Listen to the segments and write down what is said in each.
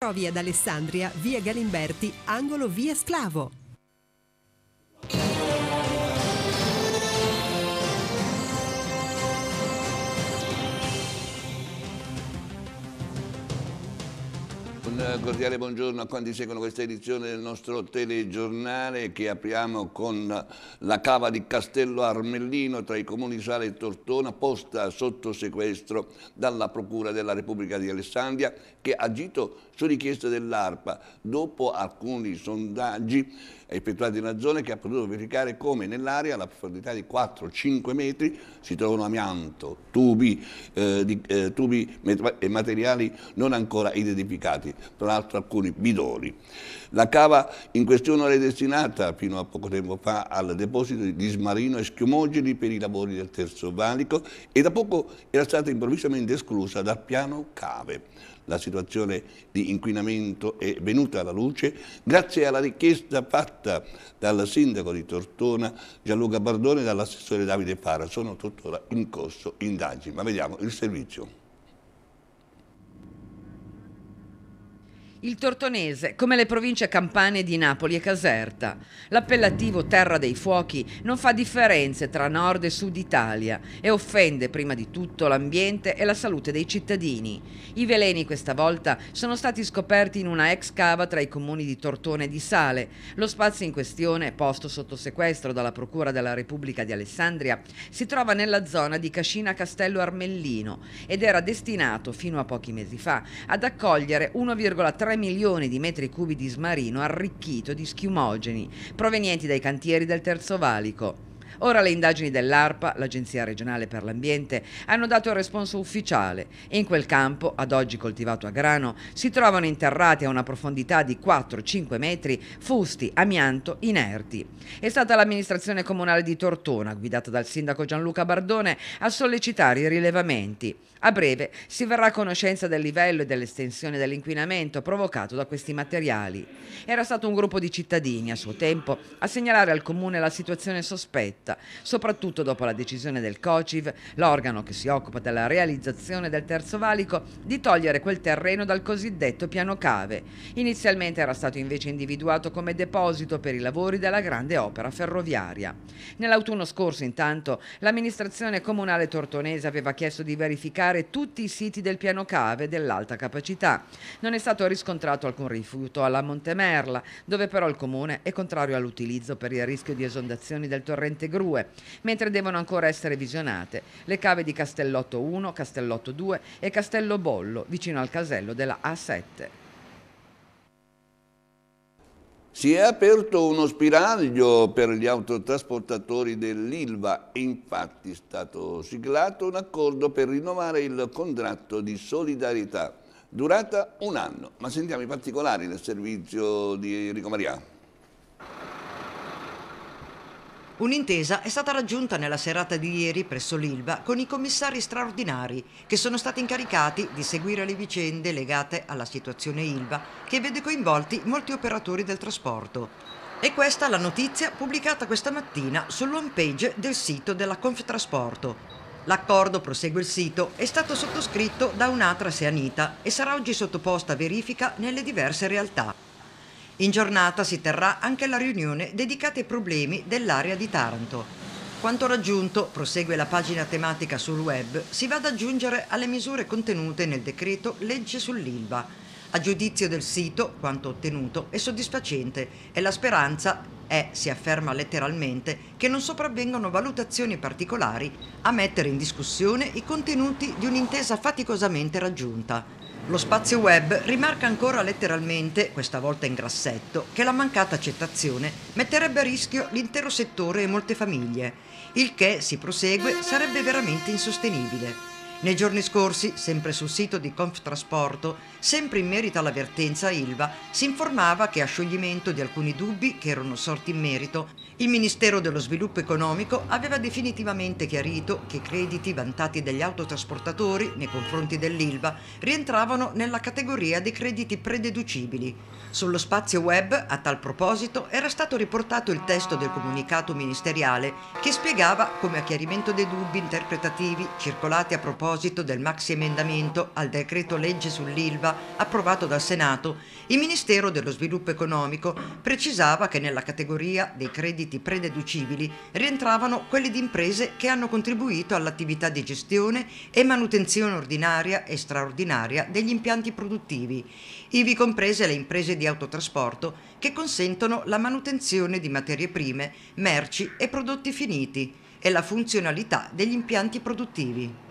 Trovi ad Alessandria, via Galimberti, angolo via Sclavo. Un cordiale buongiorno a quanti seguono questa edizione del nostro telegiornale che apriamo con la cava di Castello Armellino tra i comuni Sale e Tortona posta sotto sequestro dalla Procura della Repubblica di Alessandria che ha agito su richiesta dell'ARPA, dopo alcuni sondaggi effettuati nella zona che ha potuto verificare come nell'area alla profondità di 4-5 metri si trovano amianto, tubi, eh, di, eh, tubi e materiali non ancora identificati, tra l'altro alcuni bidoni. La cava in questione era destinata fino a poco tempo fa al deposito di smarino e schiumogeni per i lavori del terzo valico e da poco era stata improvvisamente esclusa dal piano cave la situazione di inquinamento è venuta alla luce grazie alla richiesta fatta dal sindaco di Tortona Gianluca Bardone e dall'assessore Davide Fara. Sono tuttora in corso indagini, ma vediamo il servizio. Il Tortonese, come le province campane di Napoli e Caserta, l'appellativo Terra dei Fuochi non fa differenze tra nord e sud Italia e offende prima di tutto l'ambiente e la salute dei cittadini. I veleni questa volta sono stati scoperti in una ex cava tra i comuni di Tortone e di Sale. Lo spazio in questione, posto sotto sequestro dalla Procura della Repubblica di Alessandria, si trova nella zona di Cascina Castello Armellino ed era destinato fino a pochi mesi fa ad accogliere 1,3 3 milioni di metri cubi di smarino arricchito di schiumogeni provenienti dai cantieri del Terzo Valico. Ora le indagini dell'ARPA, l'Agenzia regionale per l'ambiente, hanno dato il responso ufficiale. In quel campo, ad oggi coltivato a grano, si trovano interrati a una profondità di 4-5 metri fusti, amianto, inerti. È stata l'amministrazione comunale di Tortona, guidata dal sindaco Gianluca Bardone, a sollecitare i rilevamenti. A breve si verrà a conoscenza del livello e dell'estensione dell'inquinamento provocato da questi materiali. Era stato un gruppo di cittadini a suo tempo a segnalare al comune la situazione sospetta, soprattutto dopo la decisione del COCIV, l'organo che si occupa della realizzazione del terzo valico, di togliere quel terreno dal cosiddetto piano cave. Inizialmente era stato invece individuato come deposito per i lavori della grande opera ferroviaria. Nell'autunno scorso, intanto, l'amministrazione comunale tortonese aveva chiesto di verificare bloccare tutti i siti del piano cave dell'alta capacità. Non è stato riscontrato alcun rifiuto alla Montemerla, dove però il comune è contrario all'utilizzo per il rischio di esondazioni del torrente Grue, mentre devono ancora essere visionate le cave di Castellotto 1, Castellotto 2 e Castello Bollo, vicino al casello della A7. Si è aperto uno spiraglio per gli autotrasportatori dell'Ilva e infatti è stato siglato un accordo per rinnovare il contratto di solidarietà durata un anno. Ma sentiamo i particolari del servizio di Enrico Mariano. Un'intesa è stata raggiunta nella serata di ieri presso l'Ilva con i commissari straordinari che sono stati incaricati di seguire le vicende legate alla situazione Ilva che vede coinvolti molti operatori del trasporto. E questa la notizia pubblicata questa mattina sull'home page del sito della Conftrasporto. L'accordo, prosegue il sito, è stato sottoscritto da un'atra seanita e sarà oggi sottoposta a verifica nelle diverse realtà. In giornata si terrà anche la riunione dedicata ai problemi dell'area di Taranto. Quanto raggiunto, prosegue la pagina tematica sul web, si va ad aggiungere alle misure contenute nel decreto legge sull'ILVA. A giudizio del sito, quanto ottenuto è soddisfacente e la speranza è, si afferma letteralmente, che non sopravvengano valutazioni particolari a mettere in discussione i contenuti di un'intesa faticosamente raggiunta. Lo spazio web rimarca ancora letteralmente, questa volta in grassetto, che la mancata accettazione metterebbe a rischio l'intero settore e molte famiglie, il che, si prosegue, sarebbe veramente insostenibile. Nei giorni scorsi, sempre sul sito di Conftrasporto, sempre in merito all'avvertenza ILVA, si informava che a scioglimento di alcuni dubbi che erano sorti in merito, il Ministero dello Sviluppo Economico aveva definitivamente chiarito che i crediti vantati dagli autotrasportatori nei confronti dell'ILVA rientravano nella categoria dei crediti prededucibili. Sullo spazio web, a tal proposito, era stato riportato il testo del comunicato ministeriale che spiegava come a chiarimento dei dubbi interpretativi circolati a proposito proposito del emendamento al decreto legge sull'ILVA approvato dal Senato, il Ministero dello Sviluppo Economico precisava che nella categoria dei crediti prededucibili rientravano quelli di imprese che hanno contribuito all'attività di gestione e manutenzione ordinaria e straordinaria degli impianti produttivi, ivi comprese le imprese di autotrasporto che consentono la manutenzione di materie prime, merci e prodotti finiti e la funzionalità degli impianti produttivi.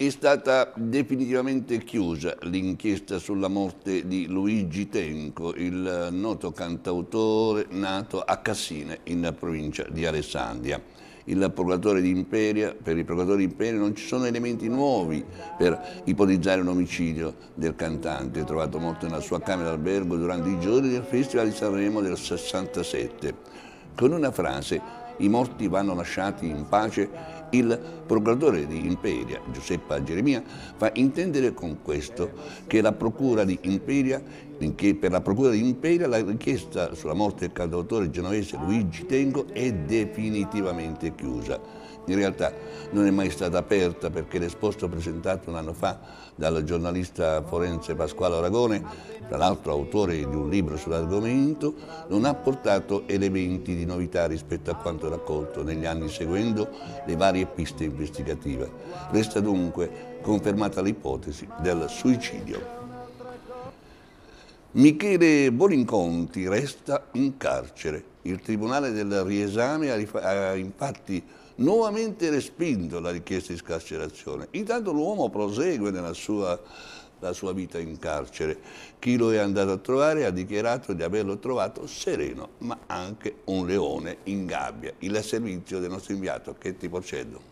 È stata definitivamente chiusa l'inchiesta sulla morte di Luigi Tenco, il noto cantautore nato a Cassine, in provincia di Alessandria. Il procuratore di Imperia, per il procuratore di Imperia non ci sono elementi nuovi per ipotizzare un omicidio del cantante trovato morto nella sua camera d'albergo durante i giorni del Festival di Sanremo del 67. Con una frase, i morti vanno lasciati in pace il procuratore di Imperia, Giuseppe Geremia, fa intendere con questo che, la Imperia, che per la procura di Imperia la richiesta sulla morte del cantautore genovese Luigi Tengo è definitivamente chiusa in realtà non è mai stata aperta perché l'esposto presentato un anno fa dal giornalista forense Pasquale Aragone, tra l'altro autore di un libro sull'argomento, non ha portato elementi di novità rispetto a quanto raccolto negli anni seguendo le varie piste investigative. Resta dunque confermata l'ipotesi del suicidio. Michele Boninconti resta in carcere. Il Tribunale del Riesame ha infatti nuovamente respinto la richiesta di scarcerazione. Intanto l'uomo prosegue nella sua, sua, vita in carcere. Chi lo è andato a trovare ha dichiarato di averlo trovato sereno, ma anche un leone in gabbia. Il servizio del nostro inviato che ti Porcello.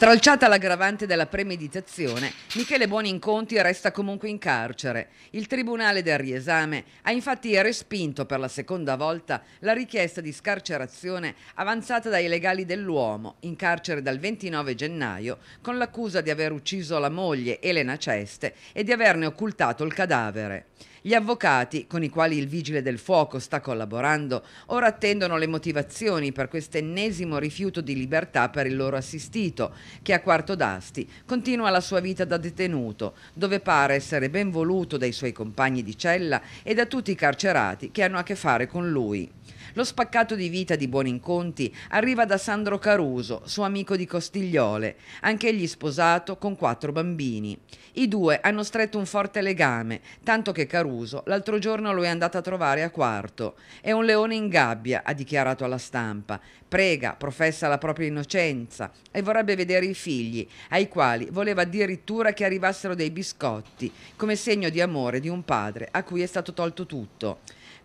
Stralciata l'aggravante della premeditazione, Michele Buoninconti resta comunque in carcere. Il Tribunale del Riesame ha infatti respinto per la seconda volta la richiesta di scarcerazione avanzata dai legali dell'uomo, in carcere dal 29 gennaio, con l'accusa di aver ucciso la moglie Elena Ceste e di averne occultato il cadavere. Gli avvocati, con i quali il vigile del fuoco sta collaborando, ora attendono le motivazioni per quest'ennesimo rifiuto di libertà per il loro assistito, che a Quarto d'Asti continua la sua vita da detenuto, dove pare essere ben voluto dai suoi compagni di cella e da tutti i carcerati che hanno a che fare con lui. Lo spaccato di vita di buoni Buoninconti arriva da Sandro Caruso, suo amico di Costigliole, anch'egli sposato con quattro bambini. I due hanno stretto un forte legame, tanto che Caruso l'altro giorno lo è andato a trovare a quarto. È un leone in gabbia, ha dichiarato alla stampa. Prega, professa la propria innocenza e vorrebbe vedere i figli, ai quali voleva addirittura che arrivassero dei biscotti, come segno di amore di un padre a cui è stato tolto tutto.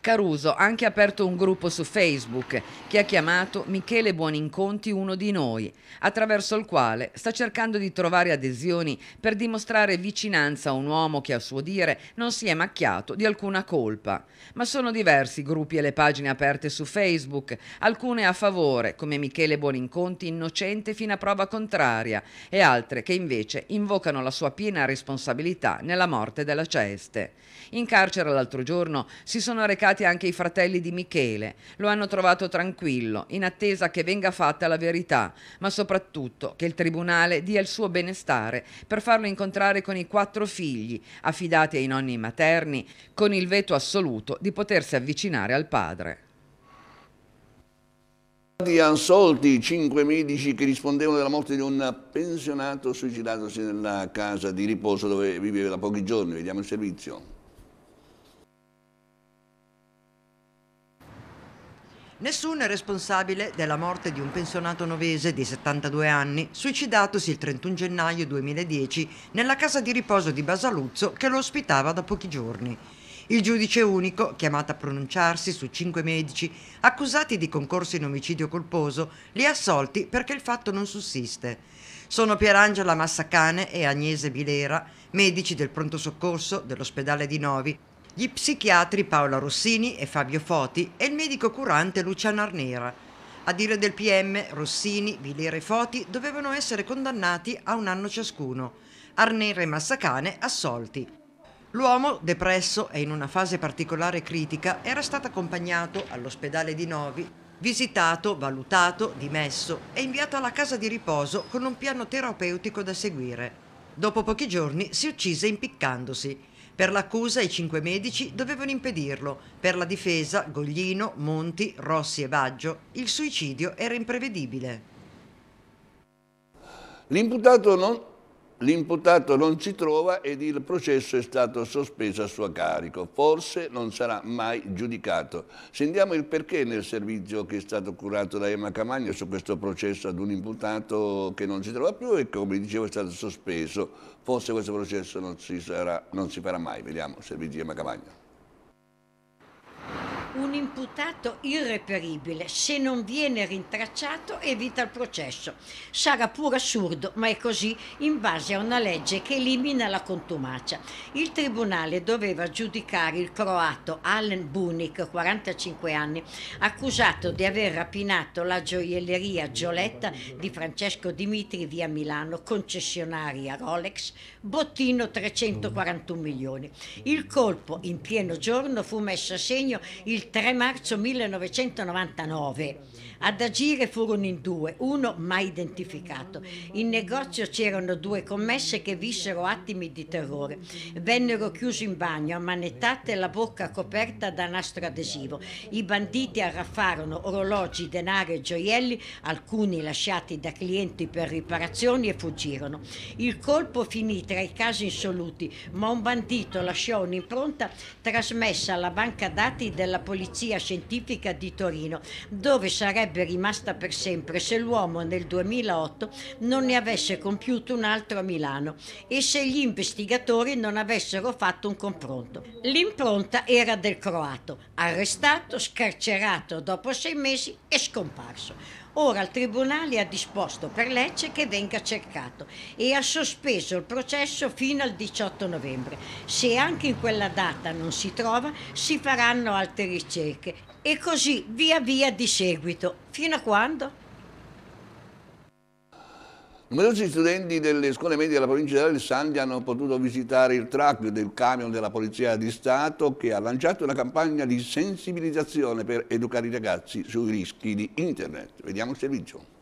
Caruso ha anche aperto un gruppo su Facebook che ha chiamato Michele Buoninconti uno di noi, attraverso il quale sta cercando di trovare adesioni per dimostrare vicinanza a un uomo che a suo dire non si è macchiato di alcuna colpa. Ma sono diversi i gruppi e le pagine aperte su Facebook, alcune a favore, come Michele Buoninconti innocente fino a prova contraria, e altre che invece invocano la sua piena responsabilità nella morte della Ceste. In carcere l'altro giorno si sono recati arrivati anche i fratelli di Michele. Lo hanno trovato tranquillo, in attesa che venga fatta la verità, ma soprattutto che il tribunale dia il suo benestare per farlo incontrare con i quattro figli, affidati ai nonni materni, con il veto assoluto di potersi avvicinare al padre. Hanno solti cinque medici che rispondevano della morte di un pensionato suicidatosi nella casa di riposo dove viveva da pochi giorni. Vediamo il servizio. Nessuno è responsabile della morte di un pensionato novese di 72 anni, suicidatosi il 31 gennaio 2010 nella casa di riposo di Basaluzzo che lo ospitava da pochi giorni. Il giudice unico, chiamato a pronunciarsi su cinque medici accusati di concorso in omicidio colposo, li ha assolti perché il fatto non sussiste. Sono Pierangela Massacane e Agnese Bilera, medici del pronto soccorso dell'ospedale di Novi, gli psichiatri Paola Rossini e Fabio Foti e il medico curante Luciano Arnera. A dire del PM, Rossini, Vilera e Foti dovevano essere condannati a un anno ciascuno, Arnera e Massacane assolti. L'uomo, depresso e in una fase particolare critica, era stato accompagnato all'ospedale di Novi visitato, valutato, dimesso e inviato alla casa di riposo con un piano terapeutico da seguire. Dopo pochi giorni si uccise impiccandosi. Per l'accusa i cinque medici dovevano impedirlo, per la difesa Goglino, Monti, Rossi e Baggio il suicidio era imprevedibile. L'imputato non L'imputato non si trova ed il processo è stato sospeso a suo carico. Forse non sarà mai giudicato. Sentiamo il perché nel servizio che è stato curato da Emma Camagno su questo processo ad un imputato che non si trova più e che, come dicevo, è stato sospeso. Forse questo processo non si, sarà, non si farà mai. Vediamo servizio di Emma Camagno un imputato irreperibile, se non viene rintracciato evita il processo. Sarà pure assurdo, ma è così in base a una legge che elimina la contumacia. Il tribunale doveva giudicare il croato Allen Bunic, 45 anni, accusato di aver rapinato la gioielleria Gioletta di Francesco Dimitri via Milano, concessionaria Rolex, bottino 341 milioni. Il colpo in pieno giorno fu messo a segno il 3 marzo 1999 ad agire furono in due, uno mai identificato. In negozio c'erano due commesse che vissero attimi di terrore. Vennero chiusi in bagno, ammanettate la bocca coperta da nastro adesivo. I banditi arraffarono orologi, denari e gioielli, alcuni lasciati da clienti per riparazioni e fuggirono. Il colpo finì tra i casi insoluti, ma un bandito lasciò un'impronta trasmessa alla banca dati della Polizia Scientifica di Torino, dove sarebbe sarebbe rimasta per sempre se l'uomo nel 2008 non ne avesse compiuto un altro a Milano e se gli investigatori non avessero fatto un confronto. L'impronta era del croato, arrestato, scarcerato dopo sei mesi e scomparso. Ora il Tribunale ha disposto per legge che venga cercato e ha sospeso il processo fino al 18 novembre. Se anche in quella data non si trova, si faranno altre ricerche e così via via di seguito, fino a quando? Numerosi studenti delle scuole medie della provincia di Alessandria hanno potuto visitare il track del camion della Polizia di Stato che ha lanciato una campagna di sensibilizzazione per educare i ragazzi sui rischi di internet. Vediamo il servizio.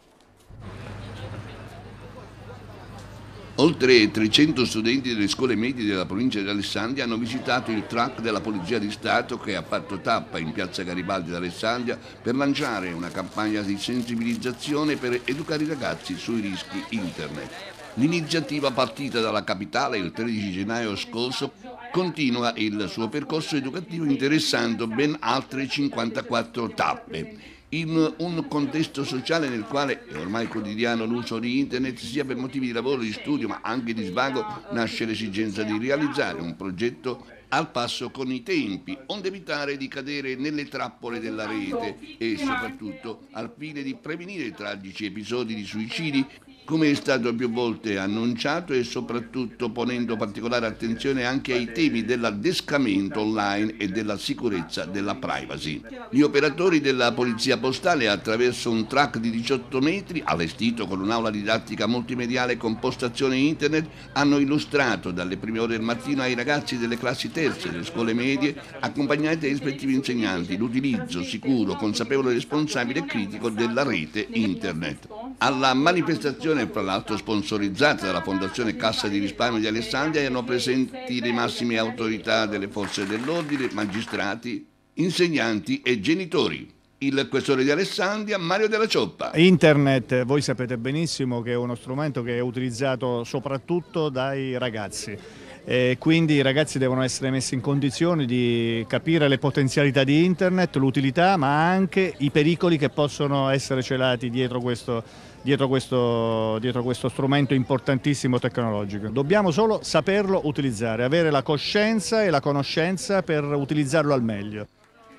Oltre 300 studenti delle scuole medie della provincia di Alessandria hanno visitato il track della Polizia di Stato che ha fatto tappa in piazza Garibaldi d'Alessandria per lanciare una campagna di sensibilizzazione per educare i ragazzi sui rischi internet. L'iniziativa partita dalla capitale il 13 gennaio scorso continua il suo percorso educativo interessando ben altre 54 tappe in un contesto sociale nel quale è ormai quotidiano l'uso di internet sia per motivi di lavoro, di studio ma anche di svago nasce l'esigenza di realizzare un progetto al passo con i tempi, onde evitare di cadere nelle trappole della rete e soprattutto al fine di prevenire tragici episodi di suicidi come è stato più volte annunciato e soprattutto ponendo particolare attenzione anche ai temi dell'addescamento online e della sicurezza della privacy. Gli operatori della Polizia Postale attraverso un track di 18 metri, allestito con un'aula didattica multimediale con postazione internet, hanno illustrato dalle prime ore del mattino ai ragazzi delle classi terze, delle scuole medie, accompagnati dai rispettivi insegnanti, l'utilizzo sicuro, consapevole, responsabile e critico della rete internet. Alla manifestazione manifestazione, fra l'altro sponsorizzata dalla Fondazione Cassa di Risparmio di Alessandria, erano presenti le massime autorità delle forze dell'ordine, magistrati, insegnanti e genitori il questore di Alessandria, Mario Della Cioppa. Internet, voi sapete benissimo che è uno strumento che è utilizzato soprattutto dai ragazzi e quindi i ragazzi devono essere messi in condizione di capire le potenzialità di internet, l'utilità, ma anche i pericoli che possono essere celati dietro questo, dietro questo, dietro questo strumento importantissimo tecnologico. Dobbiamo solo saperlo utilizzare, avere la coscienza e la conoscenza per utilizzarlo al meglio.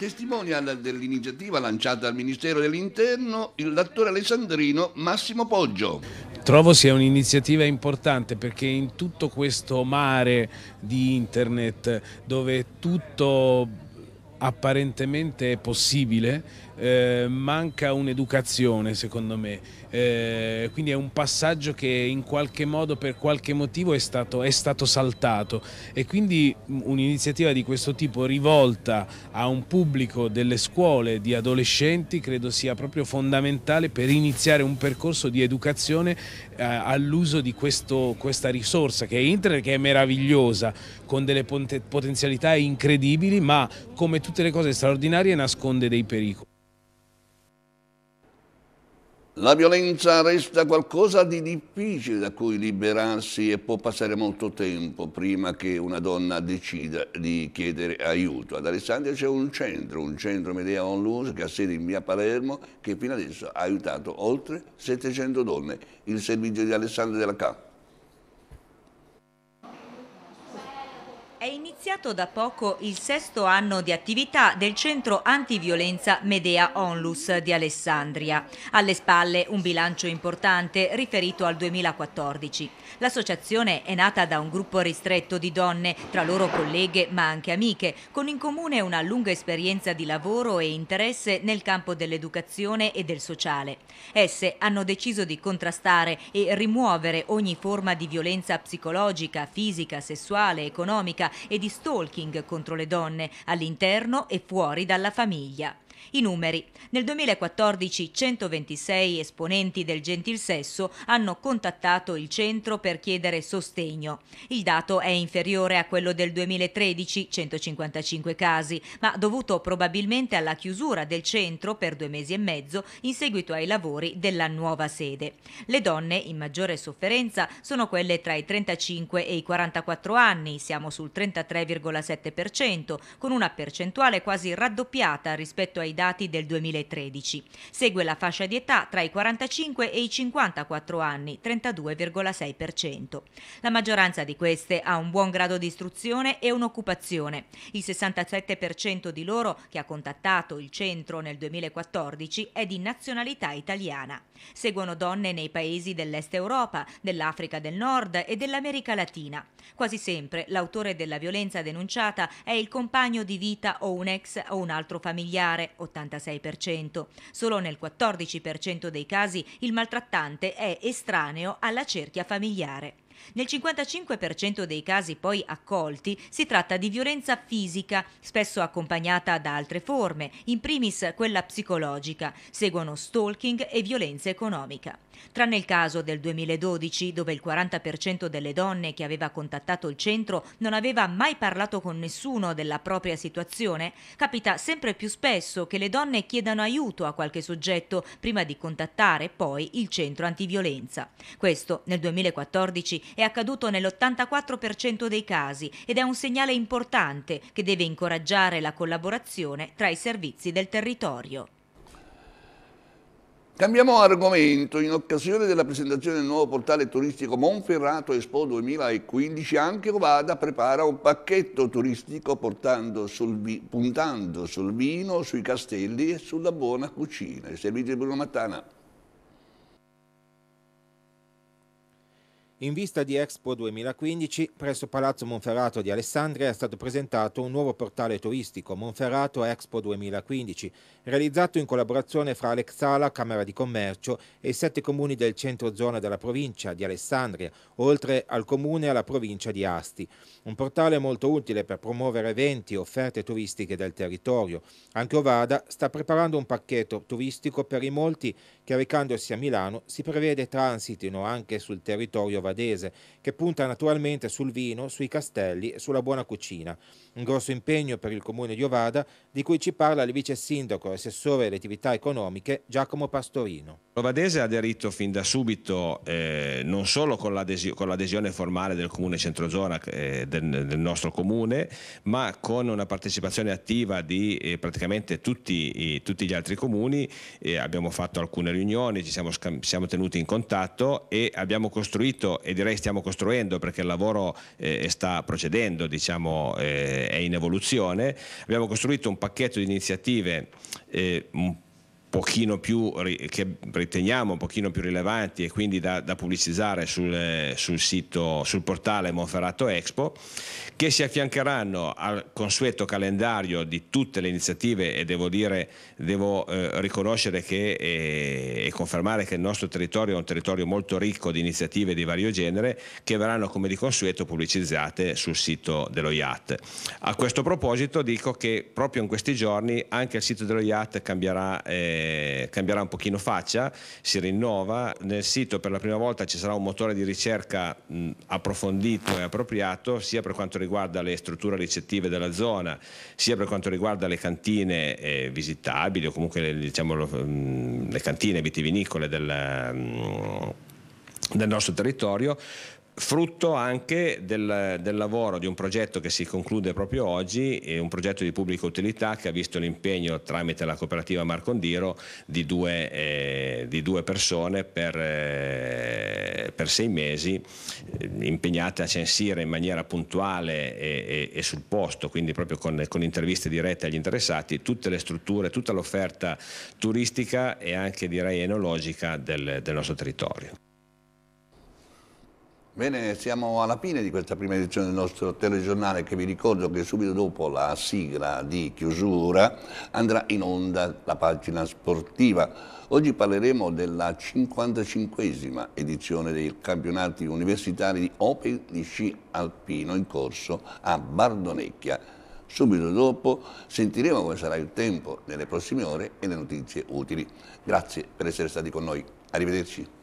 Testimonia dell'iniziativa lanciata dal Ministero dell'Interno l'attore alessandrino Massimo Poggio. Trovo sia un'iniziativa importante perché in tutto questo mare di internet dove tutto apparentemente è possibile, eh, manca un'educazione secondo me, eh, quindi è un passaggio che in qualche modo per qualche motivo è stato, è stato saltato e quindi mm, un'iniziativa di questo tipo rivolta a un pubblico delle scuole di adolescenti credo sia proprio fondamentale per iniziare un percorso di educazione eh, all'uso di questo, questa risorsa che è internet, che è meravigliosa, con delle potenzialità incredibili, ma come tutte le cose straordinarie nasconde dei pericoli. La violenza resta qualcosa di difficile da cui liberarsi e può passare molto tempo prima che una donna decida di chiedere aiuto. Ad Alessandria c'è un centro, un centro Medea On Luz che ha sede in via Palermo che fino adesso ha aiutato oltre 700 donne. Il servizio di Alessandria della Cappa. iniziato da poco il sesto anno di attività del centro antiviolenza Medea Onlus di Alessandria. Alle spalle un bilancio importante riferito al 2014. L'associazione è nata da un gruppo ristretto di donne, tra loro colleghe ma anche amiche, con in comune una lunga esperienza di lavoro e interesse nel campo dell'educazione e del sociale. Esse hanno deciso di contrastare e rimuovere ogni forma di violenza psicologica, fisica, sessuale, economica e di stalking contro le donne all'interno e fuori dalla famiglia. I numeri. Nel 2014 126 esponenti del gentil sesso hanno contattato il centro per chiedere sostegno. Il dato è inferiore a quello del 2013, 155 casi, ma dovuto probabilmente alla chiusura del centro per due mesi e mezzo in seguito ai lavori della nuova sede. Le donne in maggiore sofferenza sono quelle tra i 35 e i 44 anni, siamo sul 33,7%, con una percentuale quasi raddoppiata rispetto ai dati del 2013. Segue la fascia di età tra i 45 e i 54 anni, 32,6%. La maggioranza di queste ha un buon grado di istruzione e un'occupazione. Il 67% di loro che ha contattato il centro nel 2014 è di nazionalità italiana. Seguono donne nei paesi dell'Est Europa, dell'Africa del Nord e dell'America Latina. Quasi sempre l'autore della violenza denunciata è il compagno di vita o un ex o un altro familiare, 86%. Solo nel 14% dei casi il maltrattante è estraneo alla cerchia familiare. Nel 55% dei casi poi accolti si tratta di violenza fisica, spesso accompagnata da altre forme, in primis quella psicologica. Seguono stalking e violenza economica tranne il caso del 2012 dove il 40% delle donne che aveva contattato il centro non aveva mai parlato con nessuno della propria situazione, capita sempre più spesso che le donne chiedano aiuto a qualche soggetto prima di contattare poi il centro antiviolenza. Questo nel 2014 è accaduto nell'84% dei casi ed è un segnale importante che deve incoraggiare la collaborazione tra i servizi del territorio. Cambiamo argomento. In occasione della presentazione del nuovo portale turistico Monferrato Expo 2015, anche Ovada prepara un pacchetto turistico sul puntando sul vino, sui castelli e sulla buona cucina. Il servizio di Bruno Mattana. In vista di Expo 2015, presso Palazzo Monferrato di Alessandria è stato presentato un nuovo portale turistico, Monferrato Expo 2015, realizzato in collaborazione fra Alexala, Camera di Commercio e i sette comuni del centro zona della provincia di Alessandria, oltre al comune e alla provincia di Asti. Un portale molto utile per promuovere eventi e offerte turistiche del territorio. Anche Ovada sta preparando un pacchetto turistico per i molti che recandosi a Milano si prevede transitino anche sul territorio valdese abadese, che punta naturalmente sul vino, sui castelli e sulla buona cucina. Un grosso impegno per il comune di Ovada, di cui ci parla il vice sindaco e assessore alle attività economiche Giacomo Pastorino. Ovadese ha aderito fin da subito eh, non solo con l'adesione formale del comune centrozona eh, del, del, nostro comune, ma con una partecipazione attiva di eh, praticamente tutti, i, tutti, gli altri comuni. Eh, abbiamo fatto alcune riunioni, ci siamo, siamo tenuti in contatto e abbiamo costruito e direi stiamo costruendo perché il lavoro eh, sta procedendo, diciamo, eh, è in evoluzione, abbiamo costruito un pacchetto di iniziative eh, un pochino più, che riteniamo un pochino più rilevanti e quindi da, da pubblicizzare sul, sul, sito, sul portale Monferrato Expo, che si affiancheranno al consueto calendario di tutte le iniziative e devo dire, devo eh, riconoscere che, eh, e confermare che il nostro territorio è un territorio molto ricco di iniziative di vario genere che verranno come di consueto pubblicizzate sul sito dello IAT. A questo proposito dico che proprio in questi giorni anche il sito dello IAT cambierà eh, cambierà un pochino faccia, si rinnova, nel sito per la prima volta ci sarà un motore di ricerca mh, approfondito e appropriato sia per quanto riguarda le strutture ricettive della zona, sia per quanto riguarda le cantine eh, visitabili o comunque le, diciamo, lo, mh, le cantine vitivinicole del... Mh, del nostro territorio frutto anche del, del, lavoro di un progetto che si conclude proprio oggi, è eh, un progetto di pubblica utilità che ha visto l'impegno tramite la cooperativa Marcondiro di due, eh, di due persone per, eh, per, sei mesi eh, impegnate a censire in maniera puntuale e, e, e sul posto, quindi proprio con, con, interviste dirette agli interessati, tutte le strutture, tutta l'offerta turistica e anche direi enologica del, del nostro territorio. Bene, siamo alla fine di questa prima edizione del nostro telegiornale che vi ricordo che subito dopo la sigla di chiusura andrà in onda la pagina sportiva. Oggi parleremo della 55esima edizione dei campionati universitari di Open di sci alpino in corso a Bardonecchia. Subito dopo sentiremo come sarà il tempo nelle prossime ore e le notizie utili. Grazie per essere stati con noi. Arrivederci.